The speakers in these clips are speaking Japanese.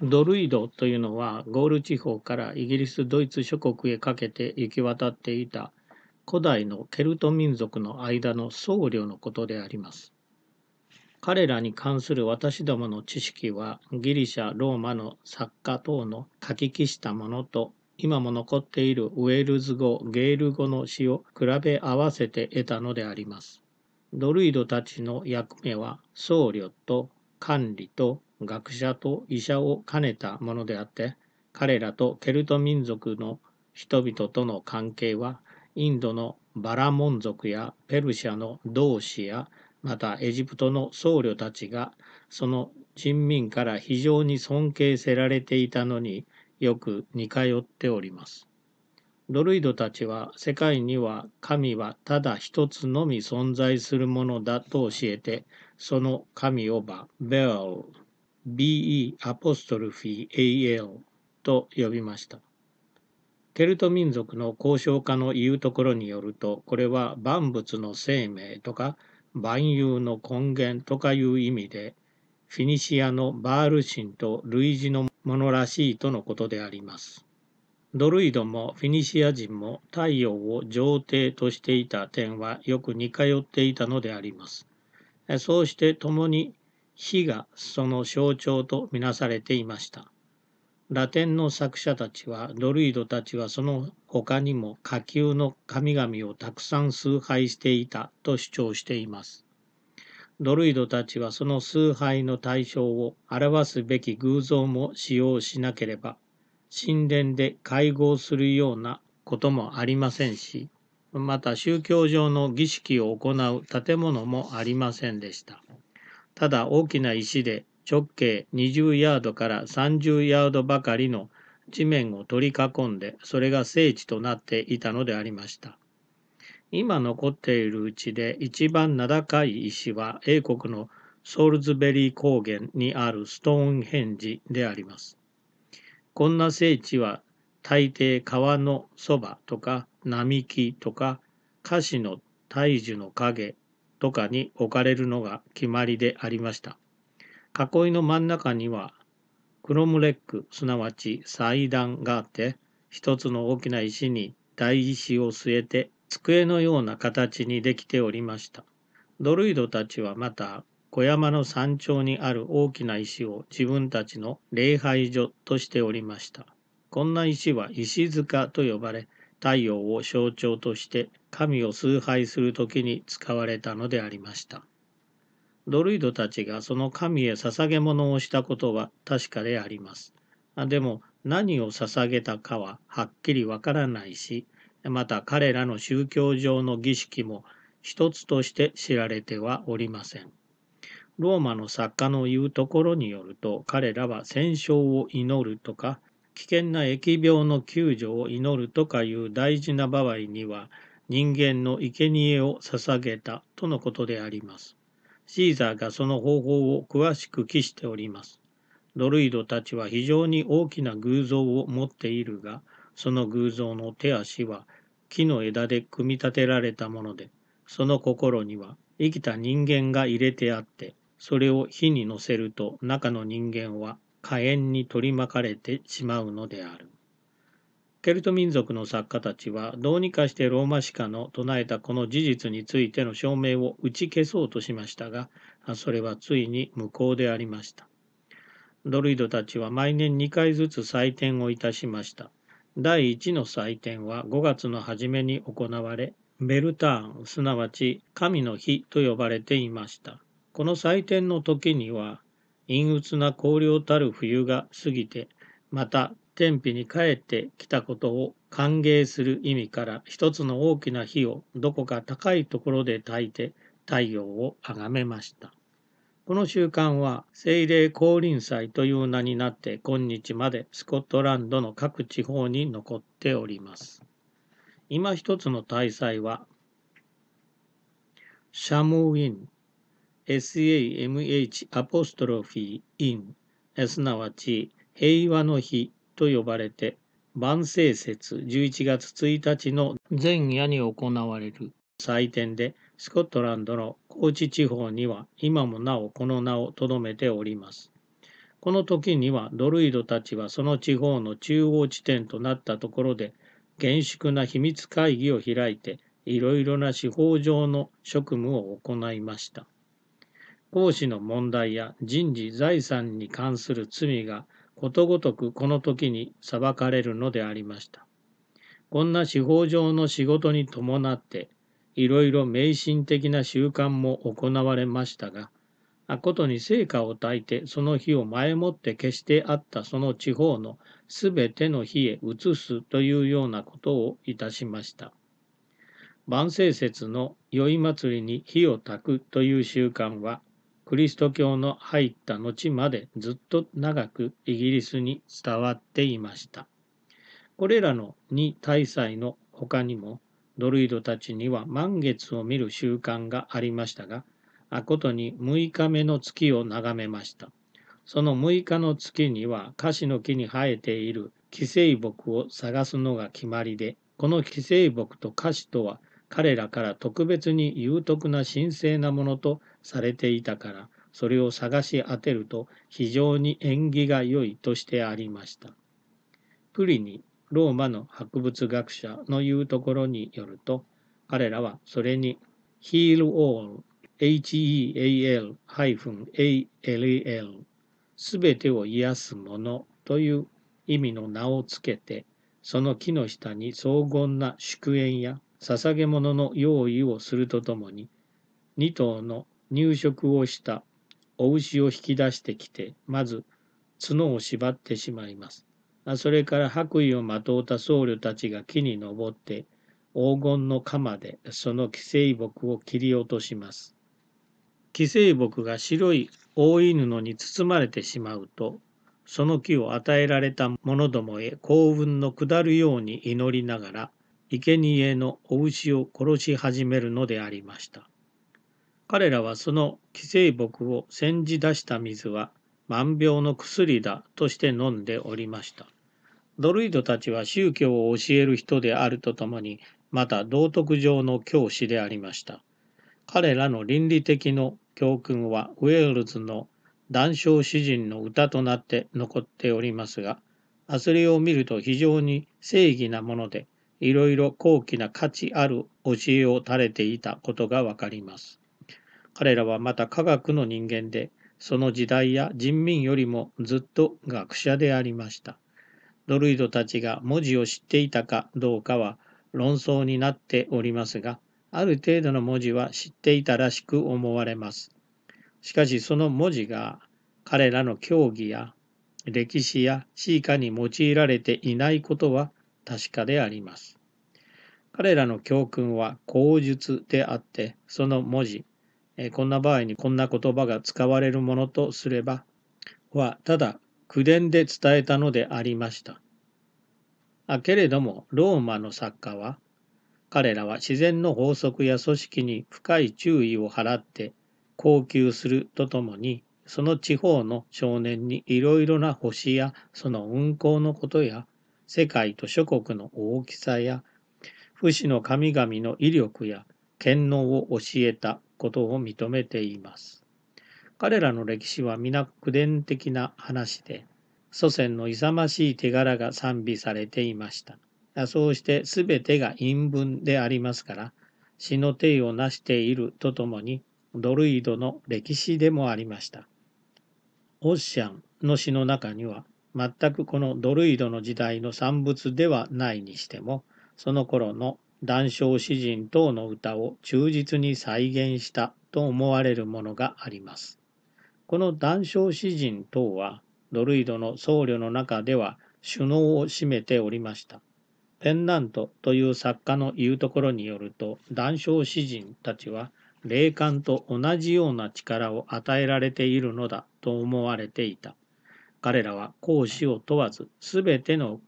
ドルイドというのはゴール地方からイギリスドイツ諸国へかけて行き渡っていた古代のケルト民族の間の僧侶のことであります。彼らに関する私どもの知識はギリシャローマの作家等の書き記したものと今も残っているウェールズ語ゲール語の詩を比べ合わせて得たのであります。ドルイドたちの役目は僧侶と管理と学者と医者を兼ねたものであって彼らとケルト民族の人々との関係はインドのバラモン族やペルシャの同志やまたエジプトの僧侶たちがその人民から非常に尊敬せられていたのによく似通っております。ドルイドたちは世界には神はただ一つのみ存在するものだと教えてその神をバ・ベアル BE アポストルフィ AL と呼びました。ケルト民族の交渉家の言うところによると、これは万物の生命とか万有の根源とかいう意味で、フィニシアのバール神と類似のものらしいとのことであります。ドルイドもフィニシア人も太陽を上帝としていた点はよく似通っていたのであります。そうして共に火がその象徴とみなされていました。ラテンの作者たちはドルイドたちはその他にも下級の神々をたくさん崇拝していたと主張しています。ドルイドたちはその崇拝の対象を表すべき偶像も使用しなければ神殿で会合するようなこともありませんしまた宗教上の儀式を行う建物もありませんでした。ただ大きな石で直径20ヤードから30ヤードばかりの地面を取り囲んでそれが聖地となっていたのでありました今残っているうちで一番名高い石は英国のソルズベリー高原にあるストーンヘンジでありますこんな聖地は大抵川のそばとか並木とか菓の大樹の影とかに置かれるのが決まりでありました。囲いの真ん中にはクロムレックすなわち祭壇があって一つの大きな石に大石を据えて机のような形にできておりました。ドルイドたちはまた小山の山頂にある大きな石を自分たちの礼拝所としておりました。こんな石は石塚と呼ばれ、太陽を象徴として神を崇拝する時に使われたのでありました。ドルイドたちがその神へ捧げ物をしたことは確かであります。でも何を捧げたかははっきりわからないし、また彼らの宗教上の儀式も一つとして知られてはおりません。ローマの作家の言うところによると彼らは戦勝を祈るとか危険な疫病の救助を祈るとかいう大事な場合には人間の生贄を捧げたとのことであります。シーザーがその方法を詳しく記しております。ドルイドたちは非常に大きな偶像を持っているが、その偶像の手足は木の枝で組み立てられたもので、その心には生きた人間が入れてあって、それを火に乗せると中の人間は火炎に取り巻かれてしまうのである。ケルト民族の作家たちはどうにかしてローマ史家の唱えたこの事実についての証明を打ち消そうとしましたがそれはついに無効でありましたドルイドたちは毎年2回ずつ祭典をいたしました第1の祭典は5月の初めに行われベルターンすなわち神の日と呼ばれていましたこの祭典の時には陰鬱な荒涼たる冬が過ぎて、また天日に帰ってきたことを歓迎する意味から一つの大きな火をどこか高いところで焚いて太陽を崇めました。この習慣は聖霊降臨祭という名になって今日までスコットランドの各地方に残っております。今一つの大祭はシャムウィン SAMH アポストロフィー in すなわち平和の日と呼ばれて万世節11月1日の前夜に行われる祭典でスコットランドの高知地方には今もなおこの名を留めております。この時にはドルイドたちはその地方の中央地点となったところで厳粛な秘密会議を開いていろいろな司法上の職務を行いました。公私の問題や人事財産に関する罪がことごとくこの時に裁かれるのでありました。こんな司法上の仕事に伴って、いろいろ迷信的な習慣も行われましたが、あことに成果を焚いてその日を前もって消してあったその地方のすべての日へ移すというようなことをいたしました。万世節の宵祭りに火を焚くという習慣はキリスト教の入った後までずっと長くイギリスに伝わっていました。これらの2大祭の他にもドルイドたちには満月を見る習慣がありましたが、あことに6日目の月を眺めました。その6日の月にはカシの木に生えている寄生木を探すのが決まりで、この寄生木とカシとは彼らから特別に有徳な神聖なものとされていたから、それを探し当てると非常に縁起が良いとしてありました。プリにローマの博物学者の言うところによると、彼らはそれに Heal All HEAL-ALL すべてを癒すものという意味の名をつけて、その木の下に荘厳な祝宴や捧げ物の用意をするとともに二頭の入植をしたお牛を引き出してきてまず角を縛ってしまいます。それから白衣をまとうた僧侶たちが木に登って黄金の鎌でその寄生木を切り落とします。寄生木が白い大犬のに包まれてしまうとその木を与えられた者どもへ幸運の下るように祈りながら生贄のお牛を殺し始めるのでありました。彼らはその寄生木を煎じ出した水は万病の薬だとして飲んでおりました。ドルイドたちは宗教を教える人であるとともに、また道徳上の教師でありました。彼らの倫理的の教訓はウェールズの談笑詩人の歌となって残っておりますが、アスリを見ると非常に正義なもので、いろいろ高貴な価値ある教えを垂れていたことがわかります。彼らはまた科学の人間で、その時代や人民よりもずっと学者でありました。ドルイドたちが文字を知っていたかどうかは論争になっておりますが、ある程度の文字は知っていたらしく思われます。しかしその文字が彼らの教義や歴史や地位下に用いられていないことは確かであります。彼らの教訓は口述であって、その文字、こんな場合にこんな言葉が使われるものとすれば、はただ口伝で伝えたのでありました。あけれども、ローマの作家は、彼らは自然の法則や組織に深い注意を払って高級するとともに、その地方の少年にいろいろな星やその運行のことや世界と諸国の大きさや、不死の神々の威力や権能を教えたことを認めています。彼らの歴史は皆古伝的な話で、祖先の勇ましい手柄が賛美されていました。そうして全てが陰文でありますから、死の体を成しているとともに、ドルイドの歴史でもありました。オッシャンの詩の中には、全くこのドルイドの時代の産物ではないにしても、その頃の談笑詩人等の歌を忠実に再現したと思われるものがあります。この談笑詩人等は、ドルイドの僧侶の中では首脳を占めておりました。ペンナントという作家の言うところによると、談笑詩人たちは、霊感と同じような力を与えられているのだと思われていた。彼らは公私を問わず全ての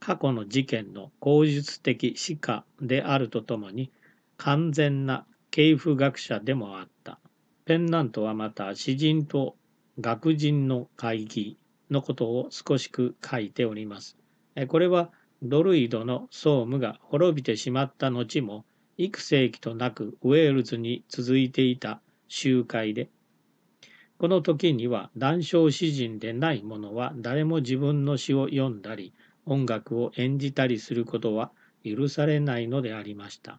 過去の事件の口述的史家であるとともに完全な系譜学者でもあったペンナントはまた詩人と学人の会議のことを少しく書いておりますこれはドルイドの総務が滅びてしまった後も幾世紀となくウェールズに続いていた集会でこの時には談笑詩人でない者は誰も自分の詩を読んだり音楽を演じたりすることは許されないのでありました。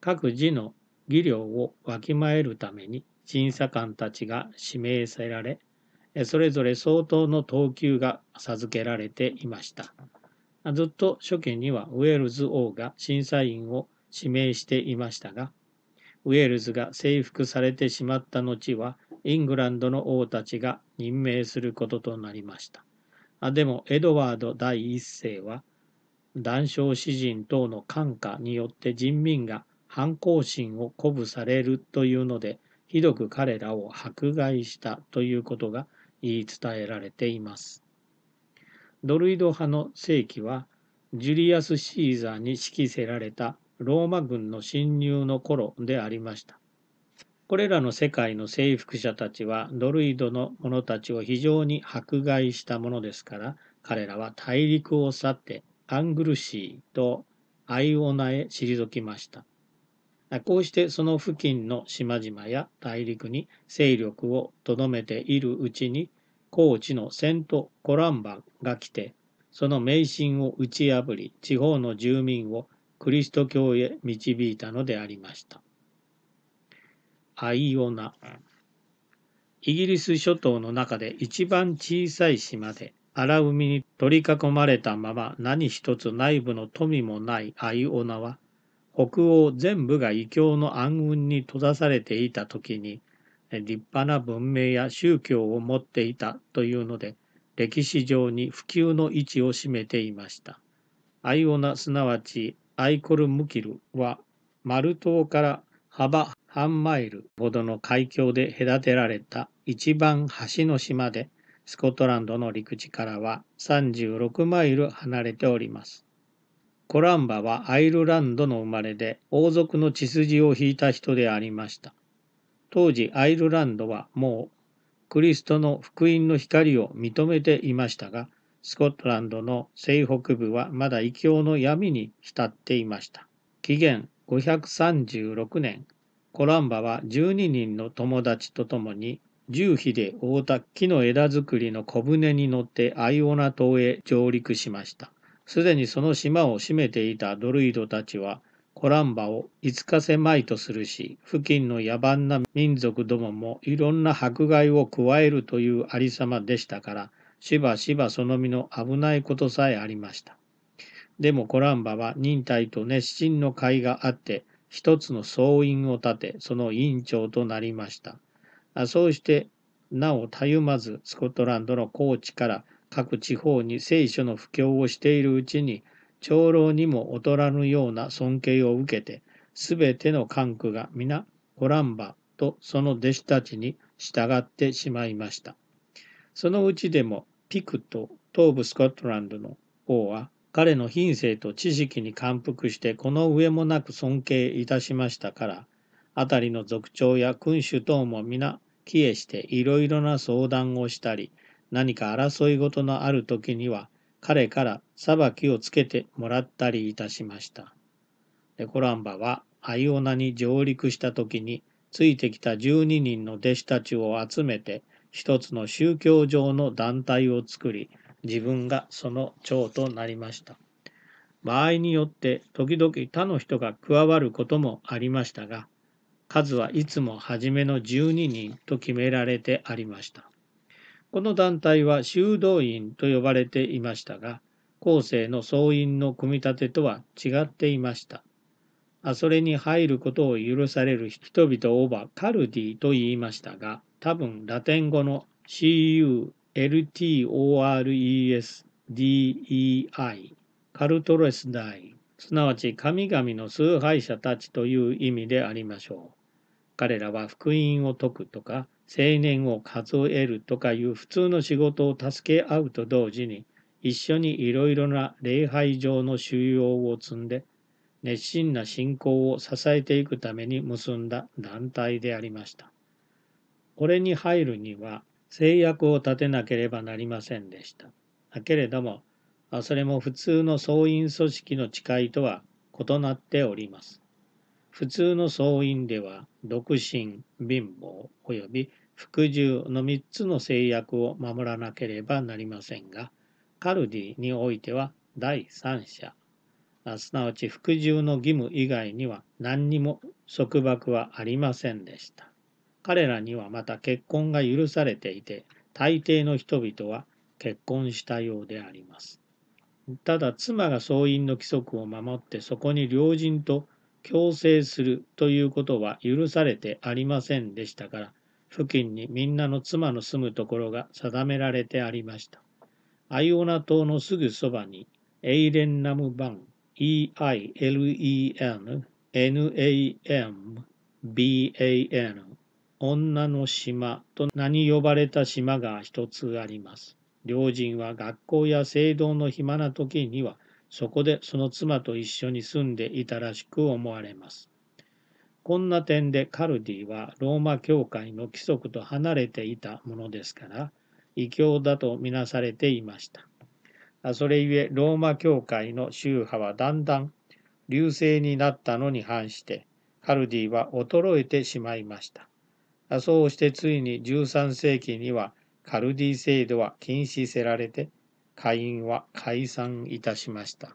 各自の技量をわきまえるために審査官たちが指名せられ、それぞれ相当の等級が授けられていました。ずっと初期にはウェールズ王が審査員を指名していましたが、ウェールズが征服されてしまった後は、イングランドの王たちが任命することとなりましたあでもエドワード第一世は談笑詩人等の感化によって人民が反抗心を鼓舞されるというのでひどく彼らを迫害したということが言い伝えられていますドルイド派の正規はジュリアス・シーザーに指揮せられたローマ軍の侵入の頃でありましたこれらの世界の征服者たちはドルイドの者たちを非常に迫害したものですから、彼らは大陸を去ってアングルシーとアイオナへ退きました。こうしてその付近の島々や大陸に勢力をとどめているうちに、高知のセント・コランバが来て、その迷信を打ち破り、地方の住民をクリスト教へ導いたのでありました。アイオナイギリス諸島の中で一番小さい島で荒海に取り囲まれたまま何一つ内部の富もないアイオナは北欧全部が異教の暗雲に閉ざされていた時に立派な文明や宗教を持っていたというので歴史上に普及の位置を占めていました。アイオナすなわちアイコルムキルは丸島から幅半マイルほどの海峡で隔てられた一番端の島で、スコットランドの陸地からは36マイル離れております。コランバはアイルランドの生まれで王族の血筋を引いた人でありました。当時アイルランドはもうクリストの福音の光を認めていましたが、スコットランドの西北部はまだ異教の闇に浸っていました。紀元536年、コランバは十二人の友達と共に、重機で大っ木の枝作りの小舟に乗ってアイオナ島へ上陸しました。すでにその島を占めていたドルイドたちは、コランバを五日せまいとするし、付近の野蛮な民族どももいろんな迫害を加えるというありさまでしたから、しばしばその身の危ないことさえありました。でもコランバは忍耐と熱心の甲斐があって、一つの総員を立て、その委員長となりました。そうして、なおたゆまずスコットランドの高地から各地方に聖書の布教をしているうちに、長老にも劣らぬような尊敬を受けて、すべての官区が皆、コランバとその弟子たちに従ってしまいました。そのうちでも、ピクと東部スコットランドの王は、彼の品性と知識に感服してこの上もなく尊敬いたしましたから、辺りの族長や君主等も皆、帰依していろいろな相談をしたり、何か争い事のある時には、彼から裁きをつけてもらったりいたしました。でコランバはアイオナに上陸した時に、ついてきた12人の弟子たちを集めて、一つの宗教上の団体を作り、自分がその長となりました。場合によって時々他の人が加わることもありましたが、数はいつも初めの12人と決められてありました。この団体は修道院と呼ばれていましたが、後世の総員の組み立てとは違っていました。あそれに入ることを許される人々をばカルディと言いましたが、多分ラテン語の c u l d LTORESDEI カルトレスダすなわち神々の崇拝者たちという意味でありましょう。彼らは福音を説くとか青年を数えるとかいう普通の仕事を助け合うと同時に一緒にいろいろな礼拝上の収容を積んで熱心な信仰を支えていくために結んだ団体でありました。これに入るには制約を立てなければなりませんでした。だけれども、それも普通の総員組織の誓いとは異なっております。普通の総員では、独身、貧乏、及び服従の3つの制約を守らなければなりませんが、カルディにおいては第三者、すなわち服従の義務以外には何にも束縛はありませんでした。彼らにはまた結婚が許されていて、大抵の人々は結婚したようであります。ただ妻が総員の規則を守ってそこに良人と共生するということは許されてありませんでしたから、付近にみんなの妻の住むところが定められてありました。アイオナ島のすぐそばに、エイレンナムバン、E-I-L-E-N、N-A-M、B-A-N 女の島と名に呼ばれた島が一つあります。両人は学校や聖堂の暇な時には、そこでその妻と一緒に住んでいたらしく思われます。こんな点でカルディはローマ教会の規則と離れていたものですから、異教だとみなされていました。それゆえローマ教会の宗派はだんだん流星になったのに反して、カルディは衰えてしまいました。そうしてついに13世紀にはカルディ制度は禁止せられて会員は解散いたしました。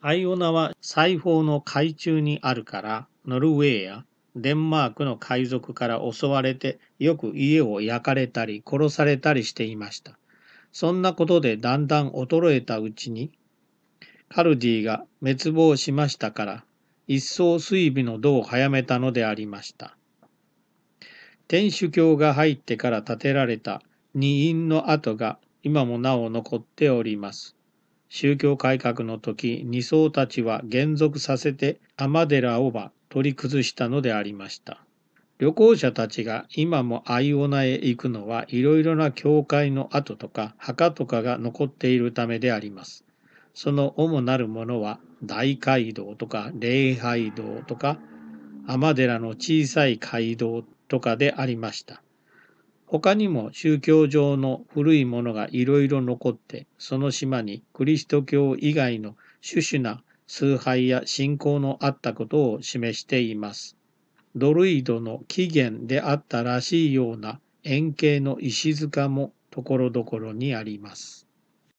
アイオナは裁縫の海中にあるからノルウェーやデンマークの海賊から襲われてよく家を焼かれたり殺されたりしていました。そんなことでだんだん衰えたうちにカルディが滅亡しましたから一層水尾の度を早めたのでありました。天主教が入ってから建てられた二院の跡が今もなお残っております。宗教改革の時、二層たちは減俗させて天寺をば取り崩したのでありました。旅行者たちが今も愛オナへ行くのはいろいろな教会の跡とか墓とかが残っているためであります。その主なるものは大街道とか礼拝堂とか天寺の小さい街道とかでありました。他にも宗教上の古いものがいろいろ残って、その島にキリスト教以外の種々な崇拝や信仰のあったことを示しています。ドルイドの起源であったらしいような円形の石塚もところどころにあります。